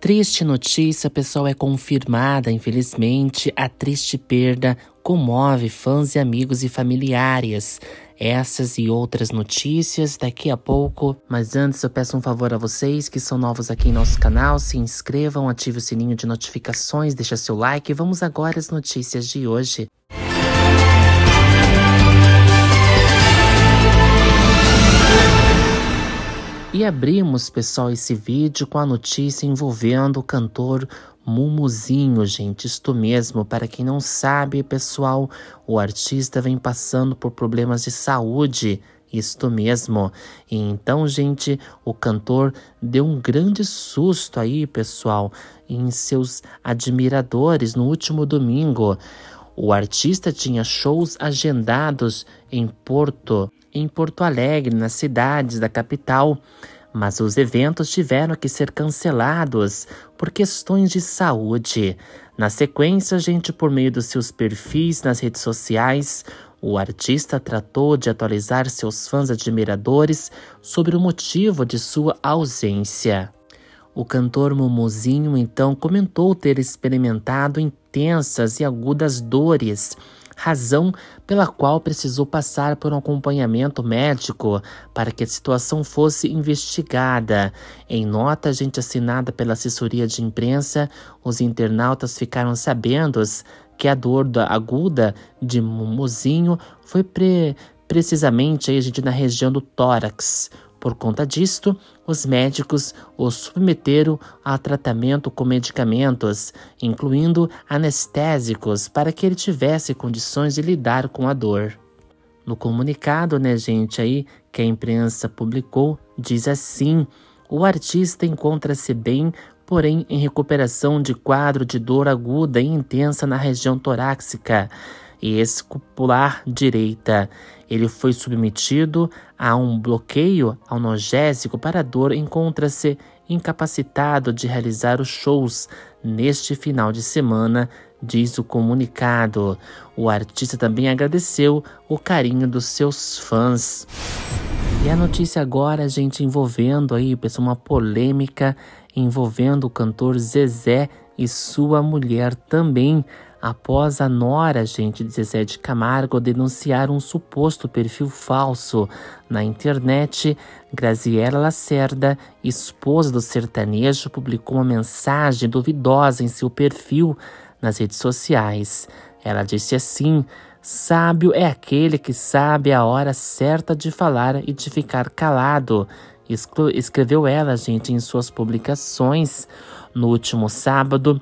triste notícia, pessoal, é confirmada, infelizmente, a triste perda comove fãs e amigos e familiares. Essas e outras notícias daqui a pouco, mas antes eu peço um favor a vocês que são novos aqui em nosso canal, se inscrevam, ative o sininho de notificações, deixa seu like e vamos agora às notícias de hoje. E abrimos, pessoal, esse vídeo com a notícia envolvendo o cantor Mumuzinho, gente, isto mesmo. Para quem não sabe, pessoal, o artista vem passando por problemas de saúde. Isto mesmo. E então, gente, o cantor deu um grande susto aí, pessoal, em seus admiradores no último domingo. O artista tinha shows agendados em Porto, em Porto Alegre, nas cidades da capital, mas os eventos tiveram que ser cancelados por questões de saúde. Na sequência, gente, por meio dos seus perfis nas redes sociais, o artista tratou de atualizar seus fãs admiradores sobre o motivo de sua ausência. O cantor Mumuzinho então comentou ter experimentado em intensas e agudas dores, razão pela qual precisou passar por um acompanhamento médico para que a situação fosse investigada. Em nota, gente assinada pela assessoria de imprensa, os internautas ficaram sabendo que a dor da aguda de Mumuzinho foi pre precisamente aí, gente, na região do tórax. Por conta disto, os médicos o submeteram a tratamento com medicamentos, incluindo anestésicos, para que ele tivesse condições de lidar com a dor. No comunicado, né, gente, aí que a imprensa publicou, diz assim: o artista encontra-se bem, porém em recuperação de quadro de dor aguda e intensa na região torácica e esse direita. Ele foi submetido a um bloqueio analgésico para a dor e encontra-se incapacitado de realizar os shows neste final de semana, diz o comunicado. O artista também agradeceu o carinho dos seus fãs. E a notícia agora, gente, envolvendo aí, pessoal, uma polêmica envolvendo o cantor Zezé e sua mulher também após a nora Gente 17 Camargo denunciar um suposto perfil falso na internet, Graziela Lacerda, esposa do sertanejo, publicou uma mensagem duvidosa em seu perfil nas redes sociais. Ela disse assim: Sábio é aquele que sabe a hora certa de falar e de ficar calado. Escreveu ela, gente, em suas publicações. No último sábado,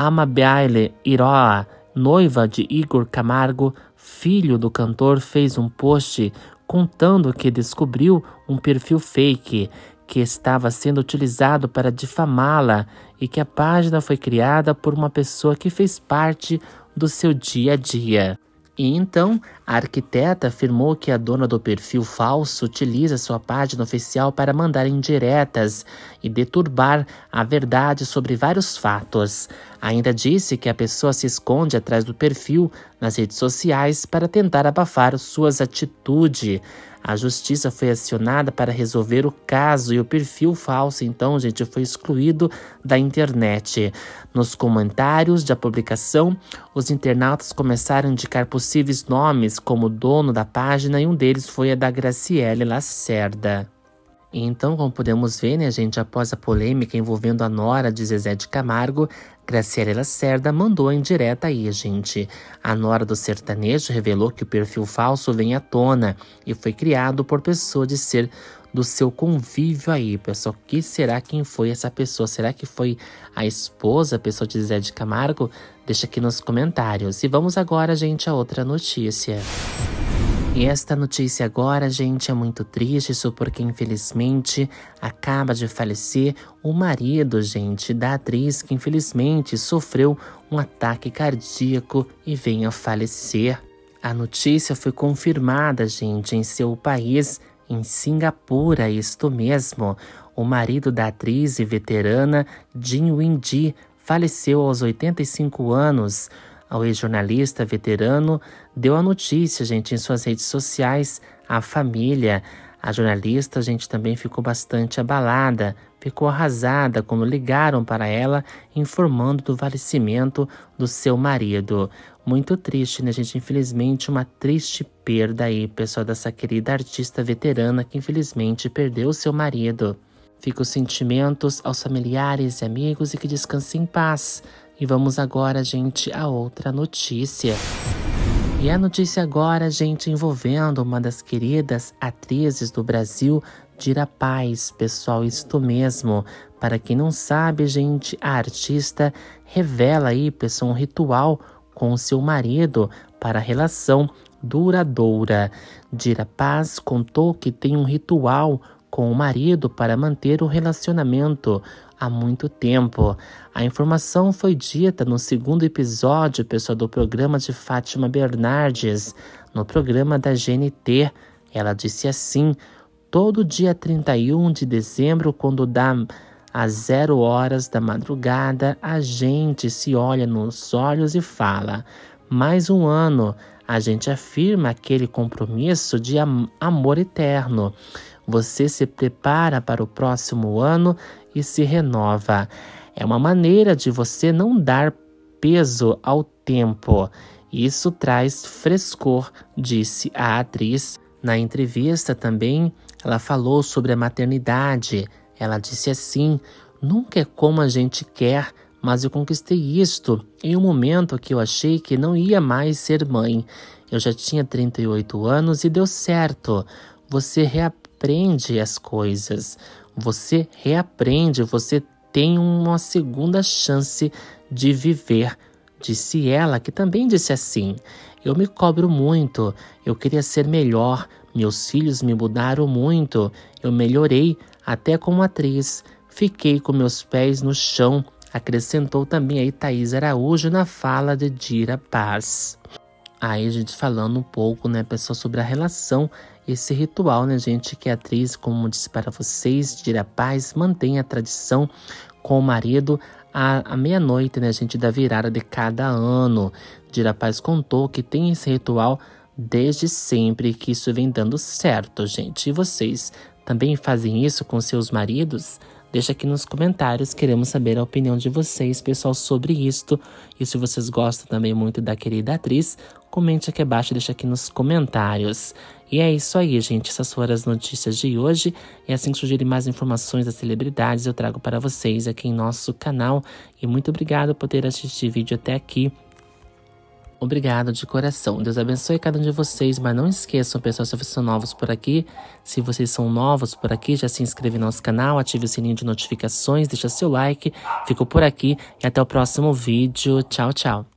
Amabiaile Iroa, noiva de Igor Camargo, filho do cantor, fez um post contando que descobriu um perfil fake que estava sendo utilizado para difamá-la e que a página foi criada por uma pessoa que fez parte do seu dia a dia. E então, a arquiteta afirmou que a dona do perfil falso utiliza sua página oficial para mandar indiretas e deturbar a verdade sobre vários fatos. Ainda disse que a pessoa se esconde atrás do perfil nas redes sociais para tentar abafar suas atitudes. A justiça foi acionada para resolver o caso e o perfil falso, então, gente, foi excluído da internet. Nos comentários da publicação, os internautas começaram a indicar possíveis nomes como dono da página e um deles foi a da Graciele Lacerda. Então, como podemos ver, né, gente, após a polêmica envolvendo a nora de Zezé de Camargo, Graciela Lacerda mandou em direta aí, gente. A nora do sertanejo revelou que o perfil falso vem à tona e foi criado por pessoa de ser do seu convívio aí, pessoal. Que será quem foi essa pessoa? Será que foi a esposa, a pessoa de Zezé de Camargo? Deixa aqui nos comentários. E vamos agora, gente, a outra notícia. E esta notícia agora, gente, é muito triste, isso porque infelizmente acaba de falecer o marido, gente, da atriz que infelizmente sofreu um ataque cardíaco e veio a falecer. A notícia foi confirmada, gente, em seu país, em Singapura, isto mesmo. O marido da atriz e veterana Jin Win Ji faleceu aos 85 anos ao ex-jornalista veterano, deu a notícia, gente, em suas redes sociais, à família. A jornalista, a gente também ficou bastante abalada, ficou arrasada quando ligaram para ela informando do falecimento do seu marido. Muito triste, né, gente? Infelizmente, uma triste perda aí, pessoal, dessa querida artista veterana que infelizmente perdeu seu marido. Fica os sentimentos aos familiares e amigos e que descanse em paz. E vamos agora, gente, a outra notícia. E a notícia agora, gente, envolvendo uma das queridas atrizes do Brasil, Dira Paz, pessoal, isto mesmo. Para quem não sabe, gente, a artista revela aí, pessoal, um ritual com seu marido para a relação duradoura. Dira Paz contou que tem um ritual com o marido para manter o relacionamento há muito tempo. A informação foi dita no segundo episódio, pessoal, do programa de Fátima Bernardes, no programa da GNT. Ela disse assim: todo dia 31 de dezembro, quando dá às zero horas da madrugada, a gente se olha nos olhos e fala: mais um ano. A gente afirma aquele compromisso de am amor eterno. Você se prepara para o próximo ano e se renova. É uma maneira de você não dar peso ao tempo. Isso traz frescor, disse a atriz. Na entrevista também, ela falou sobre a maternidade. Ela disse assim: nunca é como a gente quer, mas eu conquistei isto em um momento que eu achei que não ia mais ser mãe. Eu já tinha 38 anos e deu certo. Você reap aprende as coisas, você reaprende, você tem uma segunda chance de viver. Disse ela, que também disse assim: Eu me cobro muito, eu queria ser melhor, meus filhos me mudaram muito, eu melhorei até como atriz, fiquei com meus pés no chão, acrescentou também aí Thaís Araújo na fala de Dira Paz. Aí a gente falando um pouco, né, pessoal, sobre a relação esse ritual, né, gente, que a atriz, como disse para vocês, Dira Paz, mantém a tradição com o marido à, à meia-noite, né, gente, da virada de cada ano. Dirapaz contou que tem esse ritual desde sempre, que isso vem dando certo, gente. E vocês também fazem isso com seus maridos? Deixa aqui nos comentários, queremos saber a opinião de vocês, pessoal, sobre isto. E se vocês gostam também muito da querida atriz, comente aqui abaixo, deixa aqui nos comentários. E é isso aí, gente. Essas foram as notícias de hoje. E assim que surgirem mais informações das celebridades, eu trago para vocês aqui em nosso canal. E muito obrigado por ter assistido o vídeo até aqui. Obrigado de coração. Deus abençoe cada um de vocês, mas não esqueçam, pessoal, se vocês são novos por aqui, se vocês são novos por aqui, já se inscreve no nosso canal, ative o sininho de notificações, deixa seu like. Fico por aqui e até o próximo vídeo. Tchau, tchau.